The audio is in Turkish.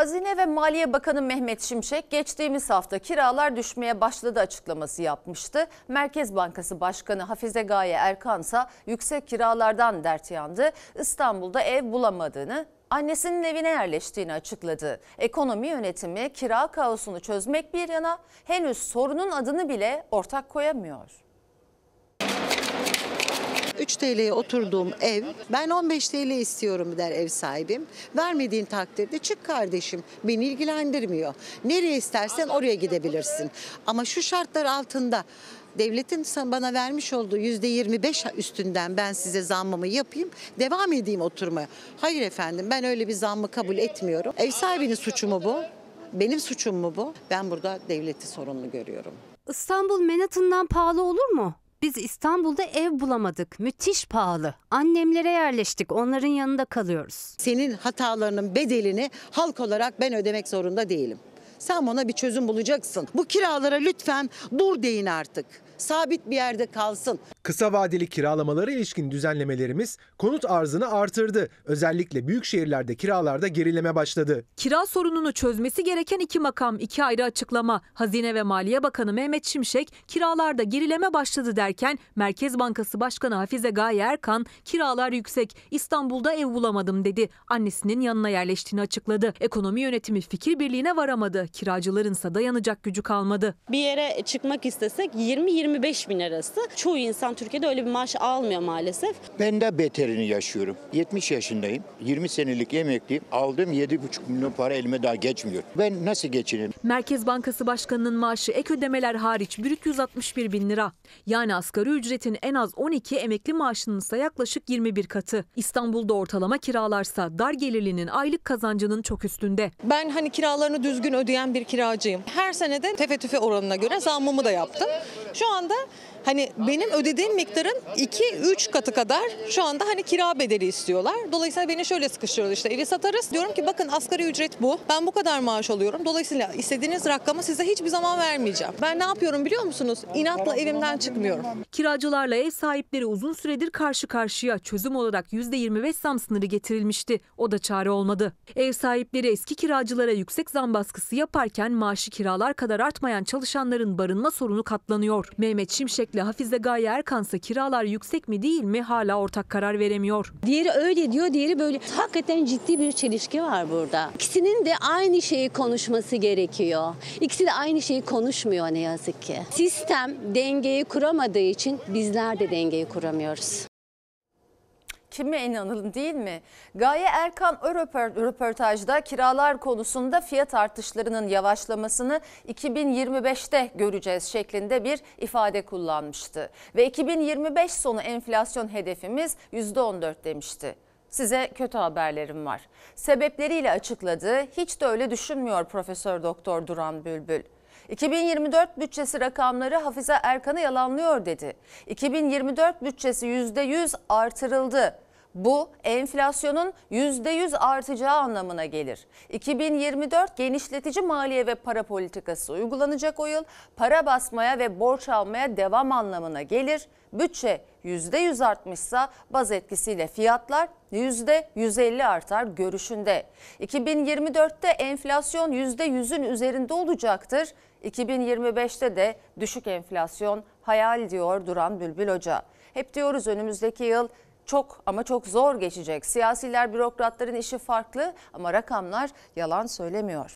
Hazine ve Maliye Bakanı Mehmet Şimşek geçtiğimiz hafta kiralar düşmeye başladı açıklaması yapmıştı. Merkez Bankası Başkanı Hafize Gaye Erkan ise yüksek kiralardan dert yandı. İstanbul'da ev bulamadığını, annesinin evine yerleştiğini açıkladı. Ekonomi yönetimi kira kaosunu çözmek bir yana henüz sorunun adını bile ortak koyamıyor. 3 TL'ye oturduğum ev ben 15 TL istiyorum der ev sahibim. Vermediğin takdirde çık kardeşim beni ilgilendirmiyor. Nereye istersen oraya gidebilirsin. Ama şu şartlar altında devletin bana vermiş olduğu yüzde 25 üstünden ben size zammımı yapayım devam edeyim oturmaya. Hayır efendim ben öyle bir zammı kabul etmiyorum. Ev sahibinin suçu mu bu? Benim suçum mu bu? Ben burada devleti sorunlu görüyorum. İstanbul Manhattan'dan pahalı olur mu? Biz İstanbul'da ev bulamadık. Müthiş pahalı. Annemlere yerleştik. Onların yanında kalıyoruz. Senin hatalarının bedelini halk olarak ben ödemek zorunda değilim. Sen buna bir çözüm bulacaksın. Bu kiralara lütfen dur deyin artık sabit bir yerde kalsın. Kısa vadeli kiralamalara ilişkin düzenlemelerimiz konut arzını artırdı. Özellikle büyük şehirlerde kiralarda gerileme başladı. Kira sorununu çözmesi gereken iki makam, iki ayrı açıklama. Hazine ve Maliye Bakanı Mehmet Şimşek kiralarda gerileme başladı derken Merkez Bankası Başkanı Hafize Gaye Erkan kiralar yüksek İstanbul'da ev bulamadım dedi. Annesinin yanına yerleştiğini açıkladı. Ekonomi yönetimi fikir birliğine varamadı. Kiracılarınsa dayanacak gücü kalmadı. Bir yere çıkmak istesek 20 20 25 bin arası. Çoğu insan Türkiye'de öyle bir maaş almıyor maalesef. Ben de beterini yaşıyorum. 70 yaşındayım. 20 senelik emekliyim. Aldığım 7,5 milyon para elime daha geçmiyor. Ben nasıl geçinirim? Merkez Bankası Başkanı'nın maaşı ek ödemeler hariç brüt 161 bin lira. Yani asgari ücretin en az 12 emekli maaşının ise yaklaşık 21 katı. İstanbul'da ortalama kiralarsa dar gelirlinin aylık kazancının çok üstünde. Ben hani kiralarını düzgün ödeyen bir kiracıyım. Her sene de tefetüfe oranına göre zammımı da yaptım. Şu anda hani benim ödediğim miktarın 2-3 katı kadar şu anda hani kira bedeli istiyorlar. Dolayısıyla beni şöyle sıkıştırıyorlar işte evi satarız. Diyorum ki bakın asgari ücret bu. Ben bu kadar maaş alıyorum. Dolayısıyla istediğiniz rakamı size hiçbir zaman vermeyeceğim. Ben ne yapıyorum biliyor musunuz? İnatla evimden çıkmıyorum. Kiracılarla ev sahipleri uzun süredir karşı karşıya çözüm olarak %25 zam sınırı getirilmişti. O da çare olmadı. Ev sahipleri eski kiracılara yüksek zam baskısı yaparken maaşı kiralar kadar artmayan çalışanların barınma sorunu katlanıyor sürüyor. Mehmet Şimşek'le Hafize Gaye Erkan'sa kiralar yüksek mi değil mi hala ortak karar veremiyor. Diğeri öyle diyor, diğeri böyle. Hakikaten ciddi bir çelişki var burada. İkisinin de aynı şeyi konuşması gerekiyor. İkisi de aynı şeyi konuşmuyor ne yazık ki. Sistem dengeyi kuramadığı için bizler de dengeyi kuramıyoruz kime inanalım değil mi? Gaye Erkan o röportajda kiralar konusunda fiyat artışlarının yavaşlamasını 2025'te göreceğiz şeklinde bir ifade kullanmıştı. Ve 2025 sonu enflasyon hedefimiz %14 demişti. Size kötü haberlerim var. Sebepleriyle açıkladı. Hiç de öyle düşünmüyor Profesör Doktor Duran Bülbül. 2024 bütçesi rakamları Hafize Erkan'ı yalanlıyor dedi. 2024 bütçesi %100 artırıldı. Bu enflasyonun %100 artacağı anlamına gelir. 2024 genişletici maliye ve para politikası uygulanacak o yıl para basmaya ve borç almaya devam anlamına gelir. Bütçe %100 artmışsa baz etkisiyle fiyatlar %150 artar görüşünde. 2024'te enflasyon %100'ün üzerinde olacaktır. 2025'te de düşük enflasyon hayal diyor Duran Bülbül Hoca. Hep diyoruz önümüzdeki yıl çok ama çok zor geçecek. Siyasiler, bürokratların işi farklı ama rakamlar yalan söylemiyor.